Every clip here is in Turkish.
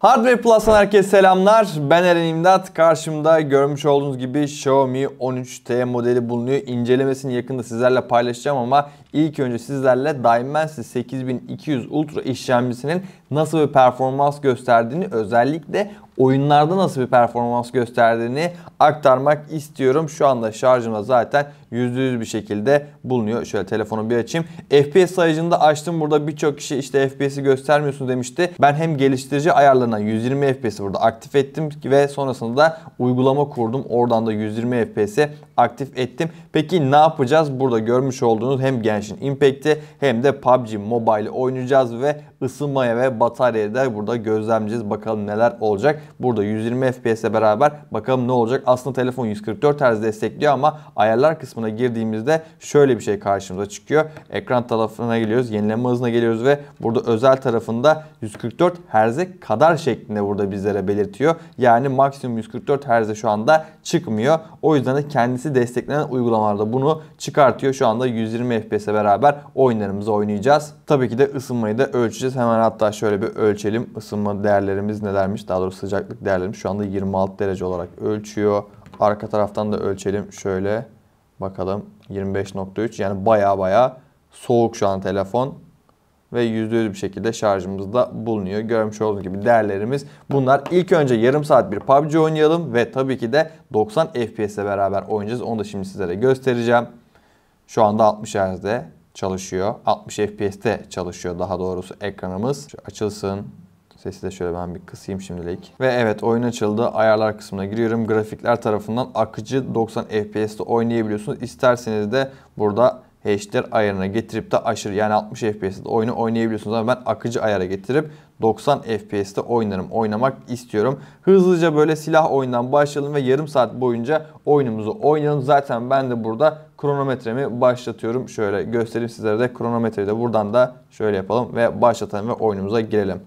Hardware Plus'tan herkese selamlar. Ben Eren İmdat. Karşımda görmüş olduğunuz gibi Xiaomi 13T modeli bulunuyor. İncelemesini yakında sizlerle paylaşacağım ama İlk önce sizlerle Dimensity 8200 Ultra işlemcisinin nasıl bir performans gösterdiğini özellikle oyunlarda nasıl bir performans gösterdiğini aktarmak istiyorum. Şu anda şarjımda zaten %100 bir şekilde bulunuyor. Şöyle telefonu bir açayım. FPS sayıcını da açtım. Burada birçok kişi işte FPS'i göstermiyorsun demişti. Ben hem geliştirici ayarlarına 120 FPS'i burada aktif ettim ve sonrasında da uygulama kurdum. Oradan da 120 FPS'i aktif ettim. Peki ne yapacağız? Burada görmüş olduğunuz hem genç Genshin Impact'i hem de PUBG Mobile'i oynayacağız ve ısınmaya ve bataryayı da burada gözlemleyeceğiz. Bakalım neler olacak. Burada 120 FPS'le beraber bakalım ne olacak. Aslında telefon 144 Hz destekliyor ama ayarlar kısmına girdiğimizde şöyle bir şey karşımıza çıkıyor. Ekran tarafına geliyoruz. Yenileme hızına geliyoruz ve burada özel tarafında 144 Hz kadar şeklinde burada bizlere belirtiyor. Yani maksimum 144 Hz şu anda çıkmıyor. O yüzden de kendisi desteklenen uygulamalarda bunu çıkartıyor. Şu anda 120 fps. Herkesle beraber oyunlarımızı oynayacağız. Tabii ki de ısınmayı da ölçeceğiz. Hemen hatta şöyle bir ölçelim. Isınma değerlerimiz nelermiş? Daha doğrusu sıcaklık değerlerimiz şu anda 26 derece olarak ölçüyor. Arka taraftan da ölçelim. Şöyle bakalım 25.3 yani baya baya soğuk şu an telefon ve %100 bir şekilde şarjımızda bulunuyor. Görmüş olduğunuz gibi değerlerimiz bunlar. İlk önce yarım saat bir PUBG oynayalım ve tabii ki de 90 FPS ile beraber oynayacağız. Onu da şimdi sizlere göstereceğim. Şu anda 60 Hz'de çalışıyor. 60 FPS'te çalışıyor daha doğrusu ekranımız. Şu açılsın. Sesi de şöyle ben bir kısayım şimdilik. Ve evet oyun açıldı. Ayarlar kısmına giriyorum. Grafikler tarafından akıcı 90 FPS'te oynayabiliyorsunuz. İsterseniz de burada HDR ayarına getirip de aşırı yani 60 FPS'de oyunu oynayabiliyorsunuz. Ama ben akıcı ayara getirip 90 FPS'te oynarım. Oynamak istiyorum. Hızlıca böyle silah oyundan başlayalım ve yarım saat boyunca oyunumuzu oynayalım. Zaten ben de burada kronometremi başlatıyorum. Şöyle göstereyim sizlere de kronometreyi de buradan da şöyle yapalım ve başlatalım ve oyunumuza girelim.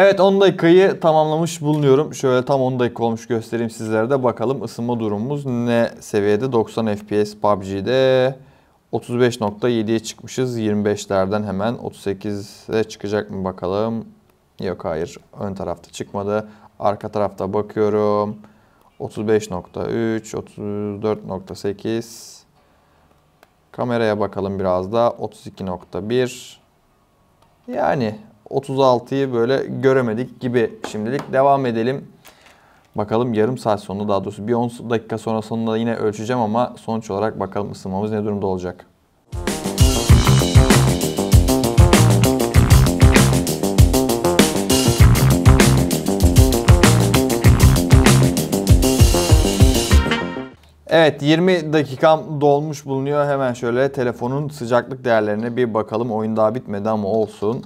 Evet 10 dakikayı tamamlamış bulunuyorum. Şöyle tam 10 dakika olmuş göstereyim sizlere de bakalım ısınma durumumuz ne seviyede? 90 FPS PUBG'de 35.7'ye çıkmışız. 25'lerden hemen 38'e çıkacak mı bakalım? Yok hayır ön tarafta çıkmadı. Arka tarafta bakıyorum. 35.3, 34.8. Kameraya bakalım biraz da 32.1. Yani 36'yı böyle göremedik gibi şimdilik. Devam edelim. Bakalım yarım saat sonra daha doğrusu bir 10 dakika sonra sonunda yine ölçeceğim ama sonuç olarak bakalım ısınmamız ne durumda olacak. Evet 20 dakikam dolmuş bulunuyor. Hemen şöyle telefonun sıcaklık değerlerine bir bakalım. Oyun daha bitmedi ama olsun.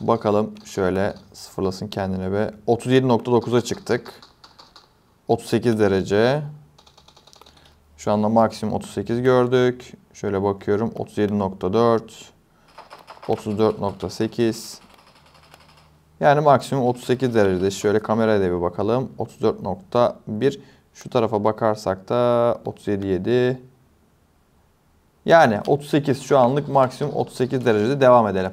Bakalım şöyle sıfırlasın kendine be. 37.9'a çıktık. 38 derece. Şu anda maksimum 38 gördük. Şöyle bakıyorum 37.4 34.8 yani maksimum 38 derecede. Şöyle kameraya da bir bakalım. 34.1 şu tarafa bakarsak da 37.7 yani 38 şu anlık maksimum 38 derecede devam edelim.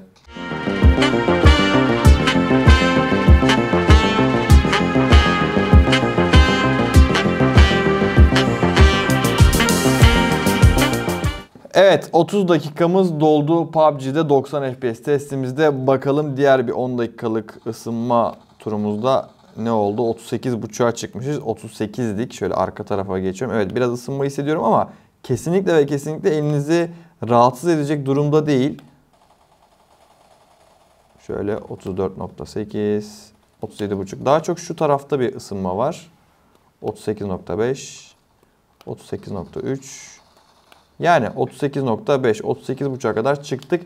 Evet 30 dakikamız doldu PUBG'de 90 FPS testimizde. Bakalım diğer bir 10 dakikalık ısınma turumuzda ne oldu? 38.5'a çıkmışız. 38'dik. Şöyle arka tarafa geçiyorum. Evet biraz ısınma hissediyorum ama kesinlikle ve kesinlikle elinizi rahatsız edecek durumda değil. Şöyle 34.8, 37.5. Daha çok şu tarafta bir ısınma var. 38.5, 38.3. Yani 38.5, 38.5'a kadar çıktık.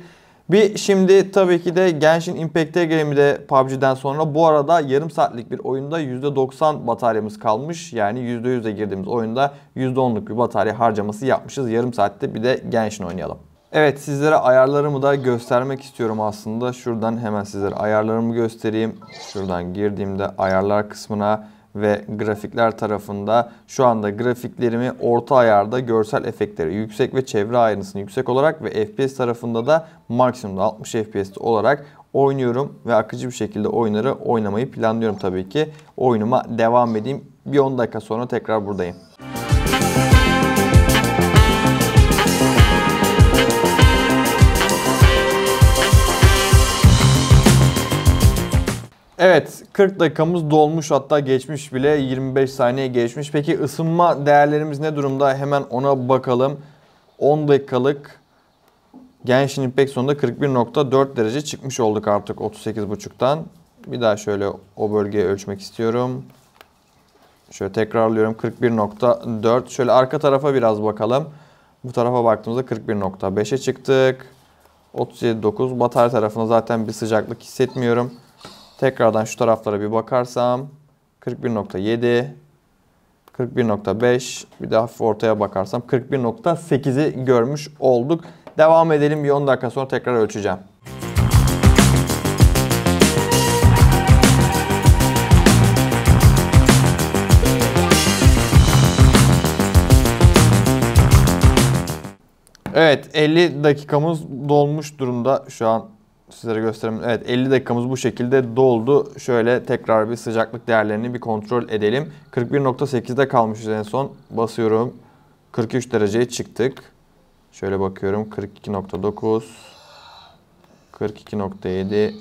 Bir şimdi tabii ki de Genshin Impact'e gelimi de PUBG'den sonra bu arada yarım saatlik bir oyunda %90 bataryamız kalmış. Yani %100'e girdiğimiz oyunda %10'luk bir batarya harcaması yapmışız. Yarım saatte bir de Genshin oynayalım. Evet sizlere ayarlarımı da göstermek istiyorum aslında. Şuradan hemen sizlere ayarlarımı göstereyim. Şuradan girdiğimde ayarlar kısmına ve grafikler tarafında şu anda grafiklerimi orta ayarda görsel efektleri yüksek ve çevre ayrıntısını yüksek olarak ve FPS tarafında da maksimumda 60 FPS olarak oynuyorum ve akıcı bir şekilde oyunları oynamayı planlıyorum tabii ki. Oyunuma devam edeyim. Bir 10 dakika sonra tekrar buradayım. 40 dakikamız dolmuş hatta geçmiş bile 25 saniye geçmiş. Peki ısınma değerlerimiz ne durumda? Hemen ona bakalım. 10 dakikalık Genshin Impact sonunda 41.4 derece çıkmış olduk artık 38.5'tan. Bir daha şöyle o bölgeye ölçmek istiyorum. Şöyle tekrarlıyorum 41.4. Şöyle arka tarafa biraz bakalım. Bu tarafa baktığımızda 41.5'e çıktık. 37.9 batarya tarafına zaten bir sıcaklık hissetmiyorum. Tekrardan şu taraflara bir bakarsam 41.7 41.5 bir de hafif ortaya bakarsam 41.8'i görmüş olduk. Devam edelim bir 10 dakika sonra tekrar ölçeceğim. Evet 50 dakikamız dolmuş durumda şu an sizlere göstereyim. Evet 50 dakikamız bu şekilde doldu. Şöyle tekrar bir sıcaklık değerlerini bir kontrol edelim. 41.8'de kalmışız en son. Basıyorum. 43 dereceye çıktık. Şöyle bakıyorum 42.9 42.7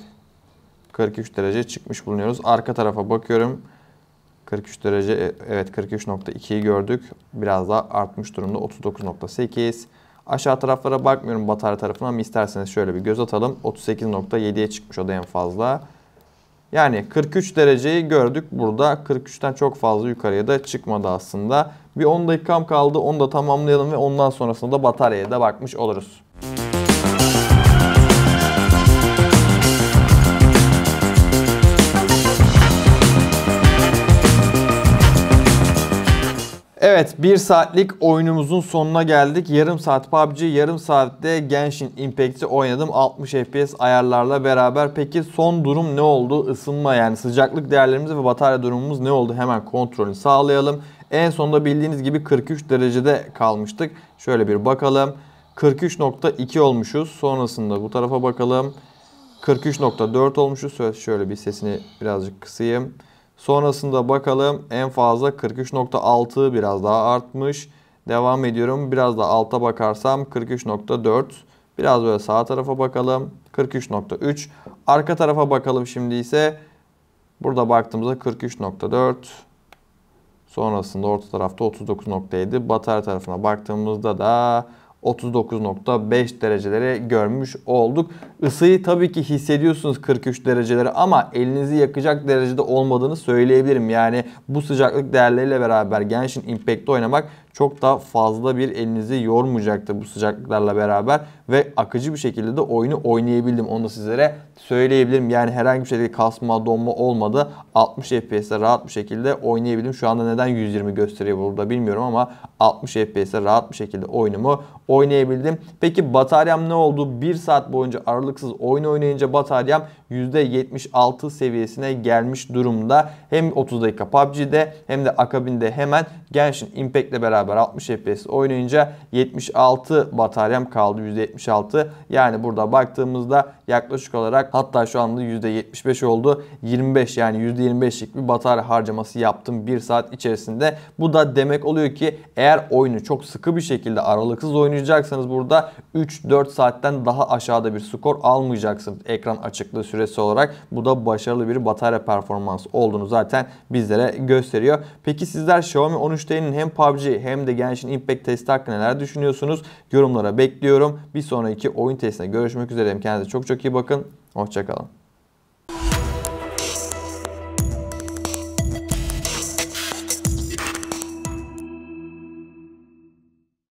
43 derece çıkmış bulunuyoruz. Arka tarafa bakıyorum. 43 derece e, evet 43.2'yi gördük. Biraz daha artmış durumda 39.8 Aşağı taraflara bakmıyorum batarya tarafına ama isterseniz şöyle bir göz atalım. 38.7'ye çıkmış o da en fazla. Yani 43 dereceyi gördük burada. 43'ten çok fazla yukarıya da çıkmadı aslında. Bir 10 dakikam kaldı. Onu da tamamlayalım ve ondan sonrasında da bataryaya da bakmış oluruz. Evet bir saatlik oyunumuzun sonuna geldik. Yarım saat PUBG, yarım saatte Genshin Impact'i oynadım. 60 FPS ayarlarla beraber. Peki son durum ne oldu? Isınma yani sıcaklık değerlerimiz ve batarya durumumuz ne oldu? Hemen kontrolünü sağlayalım. En sonunda bildiğiniz gibi 43 derecede kalmıştık. Şöyle bir bakalım. 43.2 olmuşuz. Sonrasında bu tarafa bakalım. 43.4 olmuşuz. Şöyle bir sesini birazcık kısayım. Sonrasında bakalım en fazla 43.6 biraz daha artmış. Devam ediyorum. Biraz da alta bakarsam 43.4. Biraz böyle sağ tarafa bakalım. 43.3. Arka tarafa bakalım şimdi ise. Burada baktığımızda 43.4. Sonrasında orta tarafta 39.7. Batarya tarafına baktığımızda da 39.5 dereceleri görmüş olduk. Isıyı tabii ki hissediyorsunuz 43 dereceleri ama elinizi yakacak derecede olmadığını söyleyebilirim. Yani bu sıcaklık değerleriyle beraber Genshin Impact'te oynamak çok daha fazla bir elinizi yormayacaktı bu sıcaklıklarla beraber ve akıcı bir şekilde de oyunu oynayabildim. Onu da sizlere söyleyebilirim. Yani herhangi bir şekilde kasma, donma olmadı. 60 FPS'de rahat bir şekilde oynayabildim. Şu anda neden 120 gösteriyor burada bilmiyorum ama 60 FPS'de rahat bir şekilde oyunumu oynayabildim. Peki bataryam ne oldu? 1 saat boyunca aralıksız oyun oynayınca bataryam %76 seviyesine gelmiş durumda. Hem 30 dakika PUBG'de hem de akabinde hemen Genshin Impact'le beraber 60 FPS oynayınca 76 bataryam kaldı. %76 %76 yani burada baktığımızda yaklaşık olarak hatta şu anda %75 oldu. 25 yani %25'lik bir batarya harcaması yaptım 1 saat içerisinde. Bu da demek oluyor ki eğer oyunu çok sıkı bir şekilde aralıksız oynayacaksanız burada 3-4 saatten daha aşağıda bir skor almayacaksınız ekran açıklığı süresi olarak. Bu da başarılı bir batarya performansı olduğunu zaten bizlere gösteriyor. Peki sizler Xiaomi 13T'nin hem PUBG hem de Genshin Impact testi hakkında neler düşünüyorsunuz? Yorumlara bekliyorum. Bir sonraki oyun testine görüşmek üzere. Kendinize çok çok iyi bakın. Hoşçakalın.